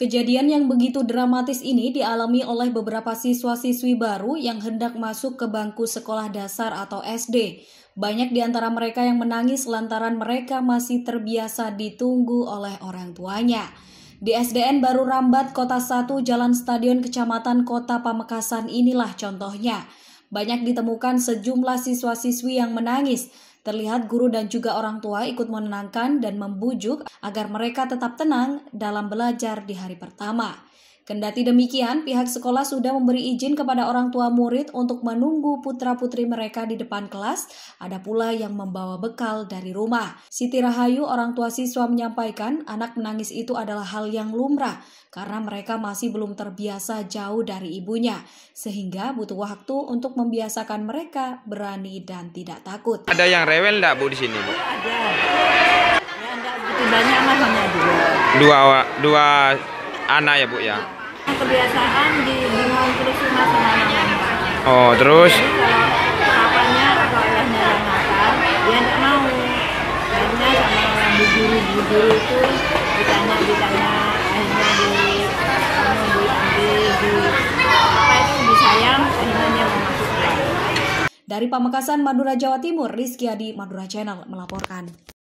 Kejadian yang begitu dramatis ini dialami oleh beberapa siswa-siswi baru yang hendak masuk ke bangku sekolah dasar atau SD. Banyak di antara mereka yang menangis lantaran mereka masih terbiasa ditunggu oleh orang tuanya. Di SDN Baru Rambat, Kota 1, Jalan Stadion Kecamatan Kota Pamekasan inilah contohnya. Banyak ditemukan sejumlah siswa-siswi yang menangis Terlihat guru dan juga orang tua ikut menenangkan dan membujuk agar mereka tetap tenang dalam belajar di hari pertama. Kendati demikian, pihak sekolah sudah memberi izin kepada orang tua murid untuk menunggu putra-putri mereka di depan kelas, ada pula yang membawa bekal dari rumah. Siti Rahayu, orang tua siswa menyampaikan, anak menangis itu adalah hal yang lumrah karena mereka masih belum terbiasa jauh dari ibunya, sehingga butuh waktu untuk membiasakan mereka berani dan tidak takut. Ada yang rewel enggak Bu di sini, Bu? Ada. Ya enggak begitu banyak mas, dua. Dua dua anak ya, Bu ya. Iya kebiasaan di bingung terus cuma semalam oh terus sarapannya atau ayahnya yang nakal dia nggak mau akhirnya sama bu guru bu guru itu ditanya ditanya akhirnya di anu, di di apa itu disayang akhirnya dia mau masuk dari Pamekasan, Madura, Jawa Timur, Rizky Adi, Madura Channel melaporkan.